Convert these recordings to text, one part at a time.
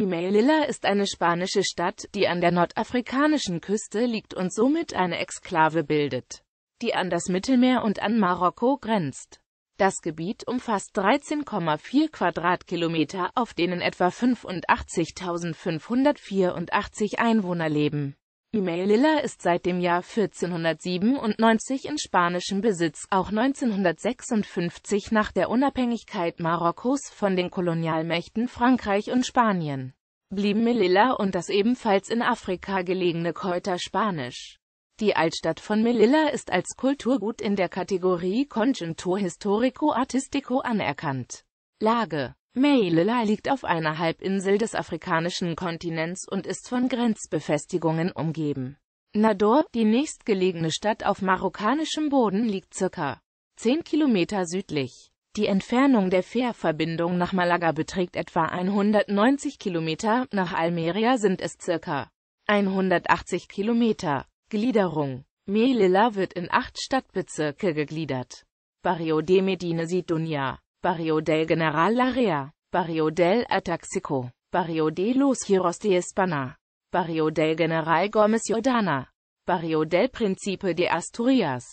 Imelilla ist eine spanische Stadt, die an der nordafrikanischen Küste liegt und somit eine Exklave bildet, die an das Mittelmeer und an Marokko grenzt. Das Gebiet umfasst 13,4 Quadratkilometer, auf denen etwa 85.584 Einwohner leben. Melilla ist seit dem Jahr 1497 in spanischem Besitz, auch 1956 nach der Unabhängigkeit Marokkos von den Kolonialmächten Frankreich und Spanien blieben Melilla und das ebenfalls in Afrika gelegene Keuter spanisch. Die Altstadt von Melilla ist als Kulturgut in der Kategorie Conjunto Historico Artistico anerkannt. Lage Melilla liegt auf einer Halbinsel des afrikanischen Kontinents und ist von Grenzbefestigungen umgeben. Nador, die nächstgelegene Stadt auf marokkanischem Boden, liegt circa 10 Kilometer südlich. Die Entfernung der Fährverbindung nach Malaga beträgt etwa 190 Kilometer, nach Almeria sind es circa 180 Kilometer. Gliederung Melilla wird in acht Stadtbezirke gegliedert. Barrio de Medina Sidonia Barrio del General Larrea, Barrio del Ataxico, Barrio de los Giros de Espana, Barrio del General Gómez Jordana, Barrio del Principe de Asturias,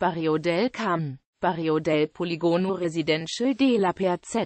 Barrio del Cam, Barrio del Poligono Residential de la PZ.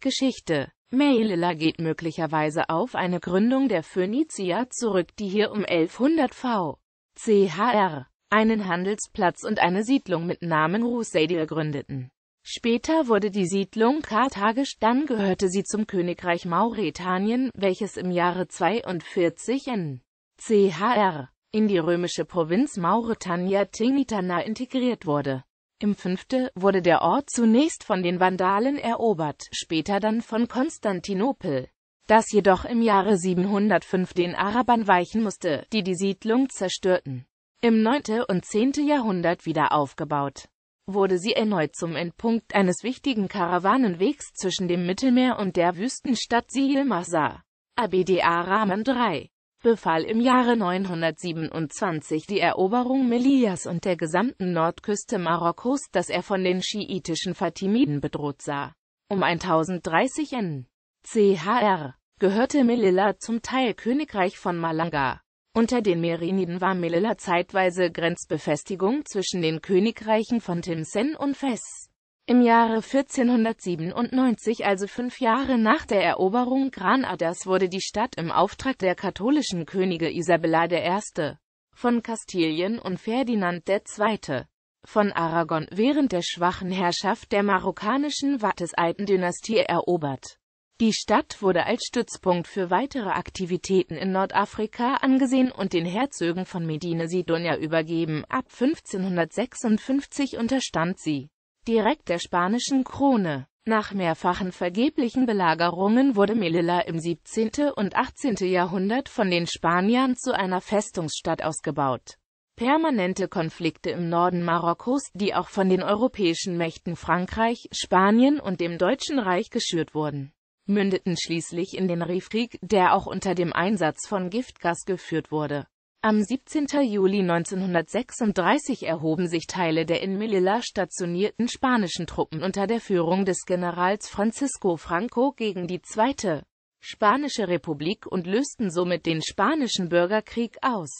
Geschichte Meilela geht möglicherweise auf eine Gründung der Phönizier zurück, die hier um 1100 v. CHR einen Handelsplatz und eine Siedlung mit Namen Ruseidil gründeten. Später wurde die Siedlung karthagisch, dann gehörte sie zum Königreich Mauretanien, welches im Jahre 42 n. Chr. in die römische Provinz Mauretania Tingitana integriert wurde. Im 5. wurde der Ort zunächst von den Vandalen erobert, später dann von Konstantinopel, das jedoch im Jahre 705 den Arabern weichen musste, die die Siedlung zerstörten. Im 9. und 10. Jahrhundert wieder aufgebaut wurde sie erneut zum Endpunkt eines wichtigen Karawanenwegs zwischen dem Mittelmeer und der Wüstenstadt Silmasa. ABDA Rahmen III befahl im Jahre 927 die Eroberung Melias und der gesamten Nordküste Marokkos, das er von den schiitischen Fatimiden bedroht sah. Um 1030 n. Chr. gehörte Melilla zum Teil Königreich von Malanga. Unter den Meriniden war Melilla zeitweise Grenzbefestigung zwischen den Königreichen von Timsen und Fes. Im Jahre 1497, also fünf Jahre nach der Eroberung Granadas, wurde die Stadt im Auftrag der katholischen Könige Isabella I. von Kastilien und Ferdinand II. von Aragon während der schwachen Herrschaft der marokkanischen Watteseiten-Dynastie erobert die Stadt wurde als Stützpunkt für weitere Aktivitäten in Nordafrika angesehen und den Herzögen von Medina sidonia übergeben. Ab 1556 unterstand sie direkt der spanischen Krone. Nach mehrfachen vergeblichen Belagerungen wurde Melilla im 17. und 18. Jahrhundert von den Spaniern zu einer Festungsstadt ausgebaut. Permanente Konflikte im Norden Marokkos, die auch von den europäischen Mächten Frankreich, Spanien und dem Deutschen Reich geschürt wurden, mündeten schließlich in den Riefkrieg, der auch unter dem Einsatz von Giftgas geführt wurde. Am 17. Juli 1936 erhoben sich Teile der in Melilla stationierten spanischen Truppen unter der Führung des Generals Francisco Franco gegen die Zweite Spanische Republik und lösten somit den Spanischen Bürgerkrieg aus.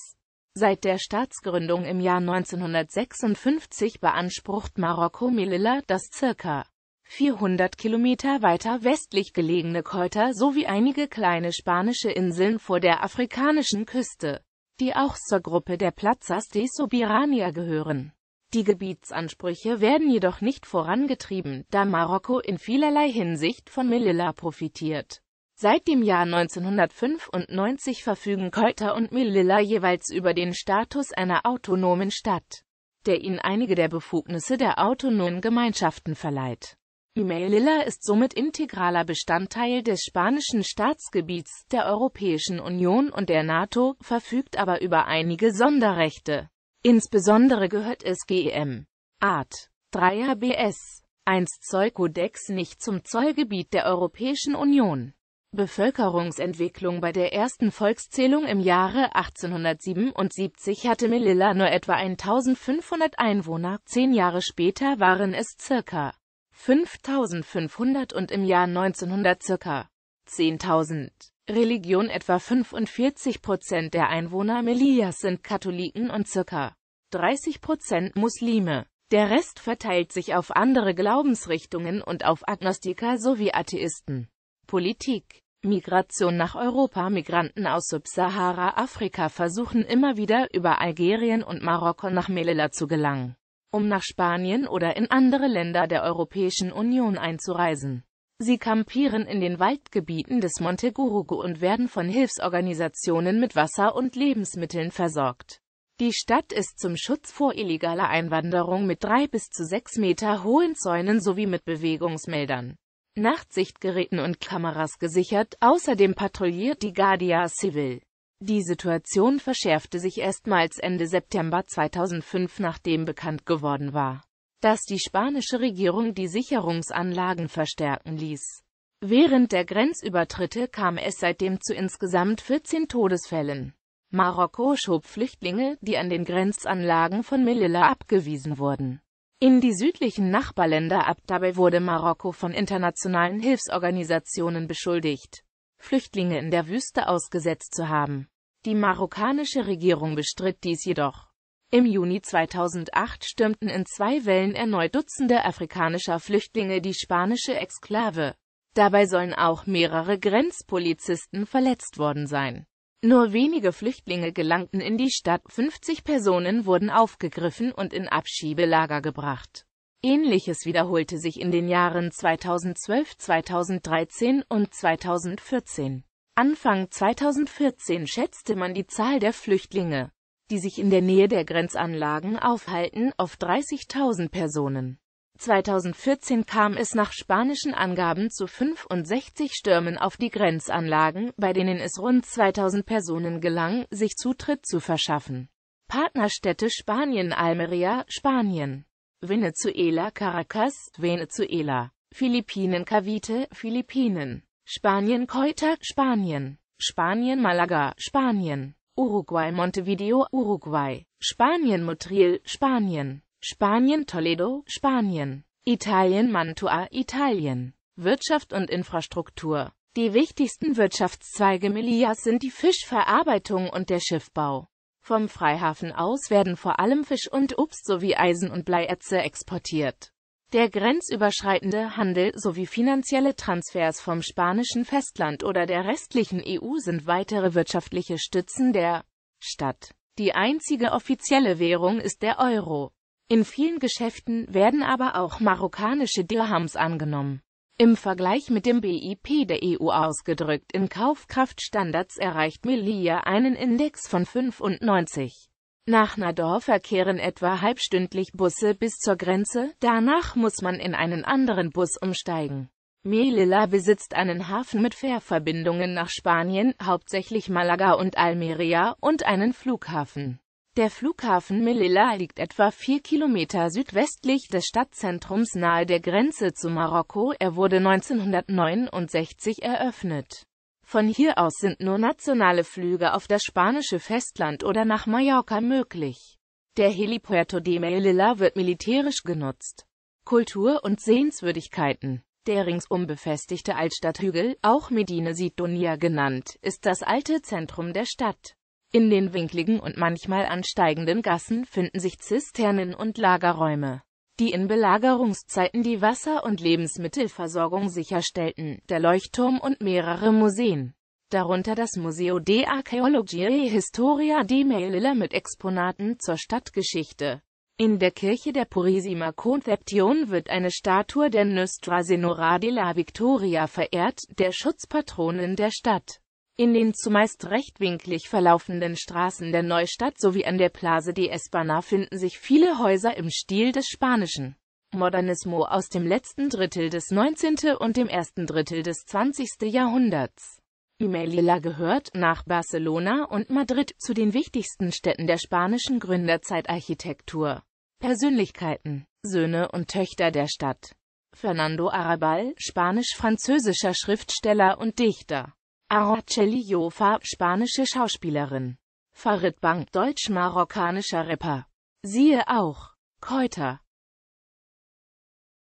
Seit der Staatsgründung im Jahr 1956 beansprucht Marokko Melilla, das ca. 400 Kilometer weiter westlich gelegene Kräuter sowie einige kleine spanische Inseln vor der afrikanischen Küste, die auch zur Gruppe der Plazas de Sobirania gehören. Die Gebietsansprüche werden jedoch nicht vorangetrieben, da Marokko in vielerlei Hinsicht von Melilla profitiert. Seit dem Jahr 1995 verfügen Keuter und Melilla jeweils über den Status einer autonomen Stadt, der ihnen einige der Befugnisse der autonomen Gemeinschaften verleiht. Melilla ist somit integraler Bestandteil des spanischen Staatsgebiets der Europäischen Union und der NATO, verfügt aber über einige Sonderrechte. Insbesondere gehört es GEM Art 3 HBS 1 Zollkodex nicht zum Zollgebiet der Europäischen Union. Bevölkerungsentwicklung Bei der ersten Volkszählung im Jahre 1877 hatte Melilla nur etwa 1500 Einwohner, zehn Jahre später waren es circa 5.500 und im Jahr 1900 ca. 10.000. Religion Etwa 45 Prozent der Einwohner Melias sind Katholiken und ca. 30 Prozent Muslime. Der Rest verteilt sich auf andere Glaubensrichtungen und auf Agnostiker sowie Atheisten. Politik Migration nach Europa Migranten aus Subsahara-Afrika versuchen immer wieder, über Algerien und Marokko nach Melilla zu gelangen um nach Spanien oder in andere Länder der Europäischen Union einzureisen. Sie kampieren in den Waldgebieten des Monte Gurugu und werden von Hilfsorganisationen mit Wasser und Lebensmitteln versorgt. Die Stadt ist zum Schutz vor illegaler Einwanderung mit drei bis zu sechs Meter hohen Zäunen sowie mit Bewegungsmeldern, Nachtsichtgeräten und Kameras gesichert, außerdem patrouilliert die Guardia Civil. Die Situation verschärfte sich erstmals Ende September 2005, nachdem bekannt geworden war, dass die spanische Regierung die Sicherungsanlagen verstärken ließ. Während der Grenzübertritte kam es seitdem zu insgesamt 14 Todesfällen. Marokko schob Flüchtlinge, die an den Grenzanlagen von Melilla abgewiesen wurden, in die südlichen Nachbarländer ab. Dabei wurde Marokko von internationalen Hilfsorganisationen beschuldigt, Flüchtlinge in der Wüste ausgesetzt zu haben. Die marokkanische Regierung bestritt dies jedoch. Im Juni 2008 stürmten in zwei Wellen erneut Dutzende afrikanischer Flüchtlinge die spanische Exklave. Dabei sollen auch mehrere Grenzpolizisten verletzt worden sein. Nur wenige Flüchtlinge gelangten in die Stadt, 50 Personen wurden aufgegriffen und in Abschiebelager gebracht. Ähnliches wiederholte sich in den Jahren 2012, 2013 und 2014. Anfang 2014 schätzte man die Zahl der Flüchtlinge, die sich in der Nähe der Grenzanlagen aufhalten, auf 30.000 Personen. 2014 kam es nach spanischen Angaben zu 65 Stürmen auf die Grenzanlagen, bei denen es rund 2000 Personen gelang, sich Zutritt zu verschaffen. Partnerstädte Spanien Almeria, Spanien Venezuela Caracas, Venezuela Philippinen Cavite, Philippinen Spanien Ceuta, Spanien. Spanien Malaga, Spanien. Uruguay Montevideo, Uruguay. Spanien Motril, Spanien. Spanien Toledo, Spanien. Italien Mantua, Italien. Wirtschaft und Infrastruktur. Die wichtigsten Wirtschaftszweige Melillas sind die Fischverarbeitung und der Schiffbau. Vom Freihafen aus werden vor allem Fisch und Obst sowie Eisen und Bleierze exportiert. Der grenzüberschreitende Handel sowie finanzielle Transfers vom spanischen Festland oder der restlichen EU sind weitere wirtschaftliche Stützen der Stadt. Die einzige offizielle Währung ist der Euro. In vielen Geschäften werden aber auch marokkanische Dirhams angenommen. Im Vergleich mit dem BIP der EU ausgedrückt in Kaufkraftstandards erreicht Melilla einen Index von 95. Nach Nador verkehren etwa halbstündlich Busse bis zur Grenze, danach muss man in einen anderen Bus umsteigen. Melilla besitzt einen Hafen mit Fährverbindungen nach Spanien, hauptsächlich Malaga und Almeria, und einen Flughafen. Der Flughafen Melilla liegt etwa vier Kilometer südwestlich des Stadtzentrums nahe der Grenze zu Marokko, er wurde 1969 eröffnet. Von hier aus sind nur nationale Flüge auf das spanische Festland oder nach Mallorca möglich. Der Helipuerto de Melilla wird militärisch genutzt. Kultur und Sehenswürdigkeiten Der ringsum befestigte Altstadthügel, auch Medine Sidonia genannt, ist das alte Zentrum der Stadt. In den winkligen und manchmal ansteigenden Gassen finden sich Zisternen und Lagerräume die in Belagerungszeiten die Wasser- und Lebensmittelversorgung sicherstellten, der Leuchtturm und mehrere Museen. Darunter das Museo de Archeologia e Historia di Melilla mit Exponaten zur Stadtgeschichte. In der Kirche der Purissima Conception wird eine Statue der Nuestra Senora de la Victoria verehrt, der Schutzpatronin der Stadt. In den zumeist rechtwinklig verlaufenden Straßen der Neustadt sowie an der Plaza de Espana finden sich viele Häuser im Stil des spanischen Modernismo aus dem letzten Drittel des 19. und dem ersten Drittel des 20. Jahrhunderts. Imelila gehört, nach Barcelona und Madrid, zu den wichtigsten Städten der spanischen Gründerzeitarchitektur. Persönlichkeiten, Söhne und Töchter der Stadt. Fernando Arabal, spanisch-französischer Schriftsteller und Dichter. Araceli Jofa, spanische Schauspielerin. Farid Bang, deutsch-marokkanischer Rapper. Siehe auch. Keuter